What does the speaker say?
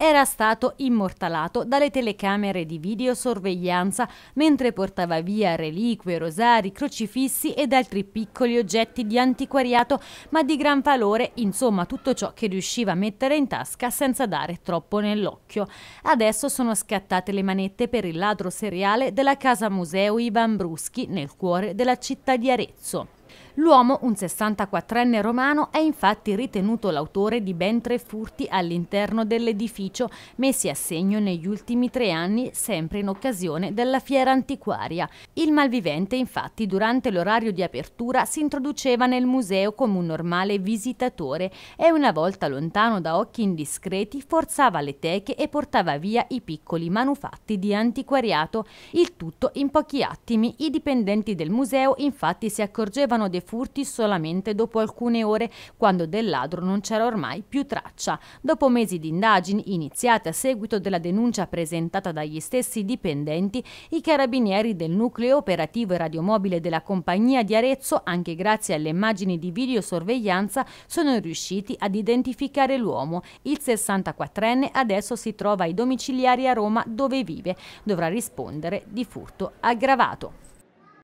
era stato immortalato dalle telecamere di videosorveglianza mentre portava via reliquie, rosari, crocifissi ed altri piccoli oggetti di antiquariato ma di gran valore, insomma tutto ciò che riusciva a mettere in tasca senza dare troppo nell'occhio. Adesso sono scattate le manette per il ladro seriale della casa museo Ivan Bruschi nel cuore della città di Arezzo. L'uomo, un 64enne romano, è infatti ritenuto l'autore di ben tre furti all'interno dell'edificio, messi a segno negli ultimi tre anni, sempre in occasione della fiera antiquaria. Il malvivente, infatti, durante l'orario di apertura si introduceva nel museo come un normale visitatore e una volta lontano da occhi indiscreti forzava le teche e portava via i piccoli manufatti di antiquariato. Il tutto in pochi attimi. I dipendenti del museo infatti si accorgevano dei furti solamente dopo alcune ore, quando del ladro non c'era ormai più traccia. Dopo mesi di indagini iniziate a seguito della denuncia presentata dagli stessi dipendenti, i carabinieri del nucleo operativo e radiomobile della compagnia di Arezzo, anche grazie alle immagini di videosorveglianza, sono riusciti ad identificare l'uomo. Il 64enne adesso si trova ai domiciliari a Roma dove vive. Dovrà rispondere di furto aggravato.